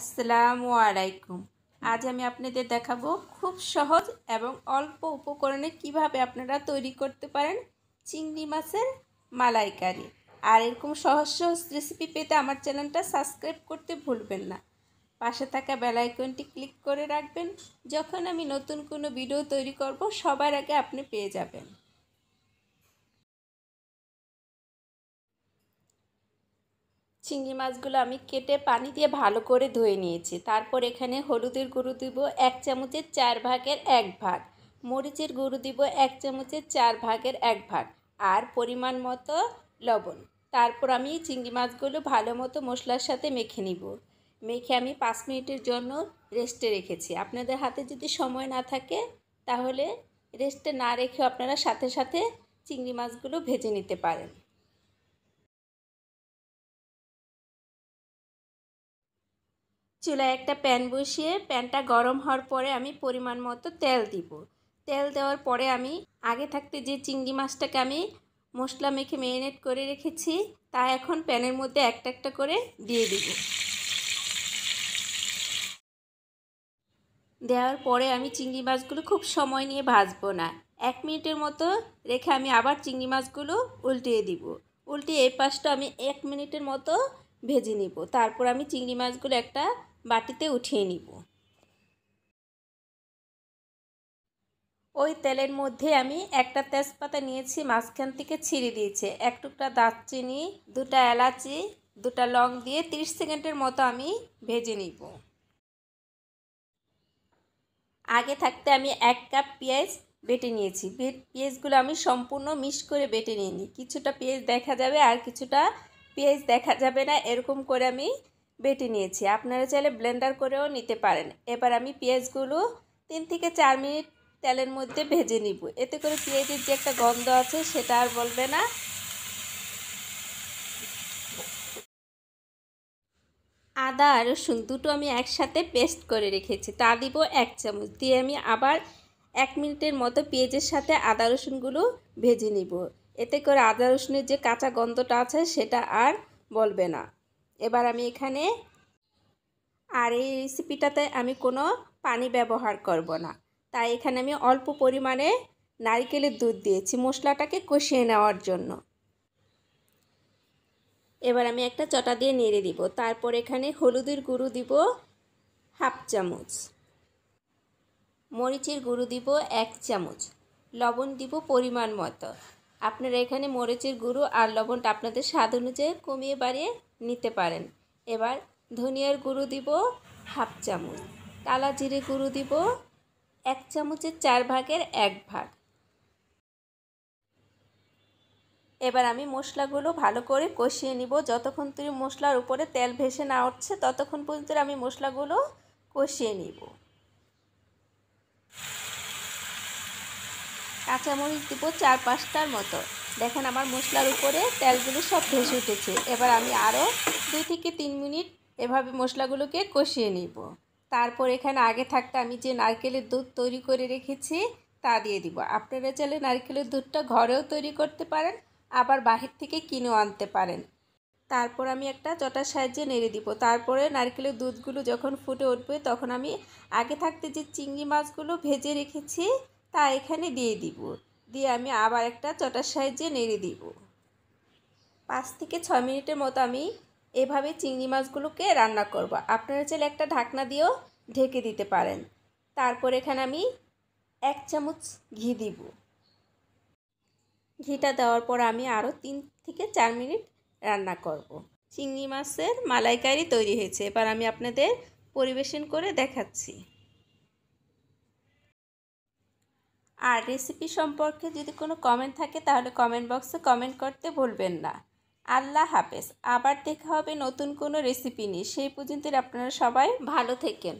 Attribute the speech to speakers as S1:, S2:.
S1: আসসালামু আলাইকুম আজ আমি আপনাদের দেখাবো খুব সহজ এবং অল্প উপকরণে কিভাবে আপনারা তৈরি করতে পারেন চিংড়ি মাছের মালাইকারি আর এরকম সহজ সহজ রেসিপি পেতে আমার চ্যানেলটা সাবস্ক্রাইব করতে ভুলবেন না পাশে থাকা বেলাইকনটি ক্লিক করে রাখবেন যখন আমি নতুন কোনো ভিডিও তৈরি করব সবার আগে আপনি পেয়ে যাবেন চিংড়ি মাছগুলো আমি কেটে পানি দিয়ে ভালো করে ধুয়ে নিয়েছি তারপর এখানে হলুদের গুঁড়ো দিব এক চামচের চার ভাগের এক ভাগ মরিচের গুঁড়ো দিব এক চামচের চার ভাগের এক ভাগ আর পরিমাণ মতো লবণ তারপর আমি চিংড়ি মাছগুলো ভালো মতো মশলার সাথে মেখে নিব মেখে আমি পাঁচ মিনিটের জন্য রেস্টে রেখেছি আপনাদের হাতে যদি সময় না থাকে তাহলে রেস্টে না রেখেও আপনারা সাথে সাথে চিংড়ি মাছগুলো ভেজে নিতে পারেন চুলায় একটা প্যান বসিয়ে প্যানটা গরম হওয়ার পরে আমি পরিমাণ মতো তেল দিব তেল দেওয়ার পরে আমি আগে থাকতে যে চিংড়ি মাছটাকে আমি মশলা মেখে ম্যারিনেট করে রেখেছি তা এখন প্যানের মধ্যে একটা একটা করে দিয়ে দিব দেওয়ার পরে আমি চিংড়ি মাছগুলো খুব সময় নিয়ে ভাজবো না এক মিনিটের মতো রেখে আমি আবার চিংড়ি মাছগুলো উল্টিয়ে দিব উল্টিয়ে এই পাশটা আমি এক মিনিটের মতো ভেজে নিব তারপর আমি চিংড়ি মাছগুলো একটা বাটিতে উঠিয়ে নিব ওই তেলের মধ্যে আমি একটা তেজপাতা নিয়েছি মাঝখান থেকে ছিঁড়ে দিয়েছে এক টুকরা দারচিনি দুটা এলাচি দুটা লং দিয়ে 30 সেকেন্ডের মতো আমি ভেজে নিব আগে থাকতে আমি এক কাপ পেঁয়াজ বেটে নিয়েছি পেঁয়াজগুলো আমি সম্পূর্ণ মিক্স করে বেটে নিয়ে নিই কিছুটা পেঁয়াজ দেখা যাবে আর কিছুটা পেঁয়াজ দেখা যাবে না এরকম করে আমি বেটে নিয়েছি আপনারা চাইলে ব্লেন্ডার করেও নিতে পারেন এবার আমি পেঁয়াজগুলো তিন থেকে চার মিনিট তেলের মধ্যে ভেজে নিব এতে করে পেঁয়াজের যে একটা গন্ধ আছে সেটা আর বলবে না আদা আর রসুন দুটো আমি একসাথে পেস্ট করে রেখেছি তা দিব এক চামচ দিয়ে আমি আবার এক মিনিটের মতো পেঁয়াজের সাথে আদা রসুনগুলো ভেজে নিব এতে করে আদা রসুনের যে কাঁচা গন্ধটা আছে সেটা আর বলবে না এবার আমি এখানে আর এই রেসিপিটাতে আমি কোনো পানি ব্যবহার করব না তাই এখানে আমি অল্প পরিমাণে নারিকেলের দুধ দিয়েছি মশলাটাকে কষিয়ে নেওয়ার জন্য এবার আমি একটা চটা দিয়ে নেড়ে দিব তারপর এখানে হলুদের গুঁড়ো দিব হাফ চামচ মরিচের গুঁড়ো দিব এক চামচ লবণ দিব পরিমাণ মতো আপনারা এখানে মরিচের গুঁড়ো আর লবণটা আপনাদের স্বাদ অনুযায়ী কমিয়ে বাড়িয়ে নিতে পারেন এবার ধনিয়ার গুঁড়ো দিব হাফ চামচ কালা জিরে গুঁড়ো দিব এক চামচের চার ভাগের এক ভাগ এবার আমি মশলাগুলো ভালো করে কষিয়ে নিব যতক্ষণ তুই মশলার উপরে তেল ভেসে না উঠছে ততক্ষণ পর্যন্ত আমি মশলাগুলো কষিয়ে নিব কাঁচামরিচ দিব চার পাঁচটার মতো দেখেন আমার মশলার উপরে তেলগুলো সব ভেসে উঠেছে এবার আমি আরও দুই থেকে তিন মিনিট এভাবে মশলাগুলোকে কষিয়ে নিব তারপর এখানে আগে থাকতে আমি যে নারকেলের দুধ তৈরি করে রেখেছি তা দিয়ে দিব আপনারা চাইলে নারকেলের দুধটা ঘরেও তৈরি করতে পারেন আবার বাহির থেকে কিনেও আনতে পারেন তারপর আমি একটা চটার সাহায্যে নেড়ে দিব তারপরে নারকেলের দুধগুলো যখন ফুটে উঠবে তখন আমি আগে থাকতে যে চিংড়ি মাছগুলো ভেজে রেখেছি তা এখানে দিয়ে দিব দিয়ে আমি আবার একটা চটার সাহায্যে নেড়ে দিব পাঁচ থেকে ছয় মিনিটের মতো আমি এভাবে চিংড়ি মাছগুলোকে রান্না করব। আপনারা চাইলে একটা ঢাকনা দিয়েও ঢেকে দিতে পারেন তারপর এখানে আমি এক চামচ ঘি দিব ঘিটা দেওয়ার পর আমি আরও তিন থেকে চার মিনিট রান্না করব। চিংড়ি মাছের মালাইকারি তৈরি হয়েছে এবার আমি আপনাদের পরিবেশন করে দেখাচ্ছি আর রেসিপি সম্পর্কে যদি কোনো কমেন্ট থাকে তাহলে কমেন্ট বক্সে কমেন্ট করতে ভুলবেন না আল্লাহ হাফেজ আবার দেখা হবে নতুন কোনো রেসিপি নিয়ে সেই পর্যন্ত আপনারা সবাই ভালো থেকেন